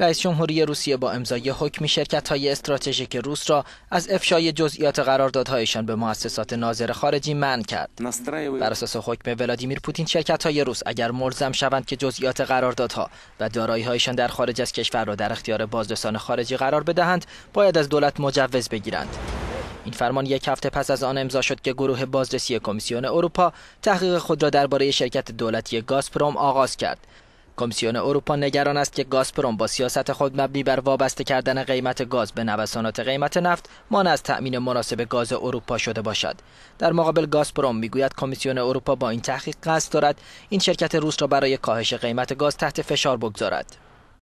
رئیس جمهوری روسیه با امضای حکمی شرکت های استراتژیک روس را از افشای جزئیات قراردادهایشان به مؤسسات ناظر خارجی منع کرد. بر اساس حکم ولادیمیر پوتین شرکت های روس اگر ملزم شوند که جزئیات قراردادها و هایشان در خارج از کشور را در اختیار بازرسان خارجی قرار بدهند، باید از دولت مجوز بگیرند. این فرمان یک هفته پس از آن امضا شد که گروه بازرسی کمیسیون اروپا تحقیق خود را درباره شرکت دولتی گازپروم آغاز کرد کمیسیون اروپا نگران است که گازپروم با سیاست خود مبنی بر وابسته کردن قیمت گاز به نوسانات قیمت نفت مانع از تأمین مناسب گاز اروپا شده باشد در مقابل گازپروم میگوید کمیسیون اروپا با این تحقیق قصد دارد این شرکت روس را برای کاهش قیمت گاز تحت فشار بگذارد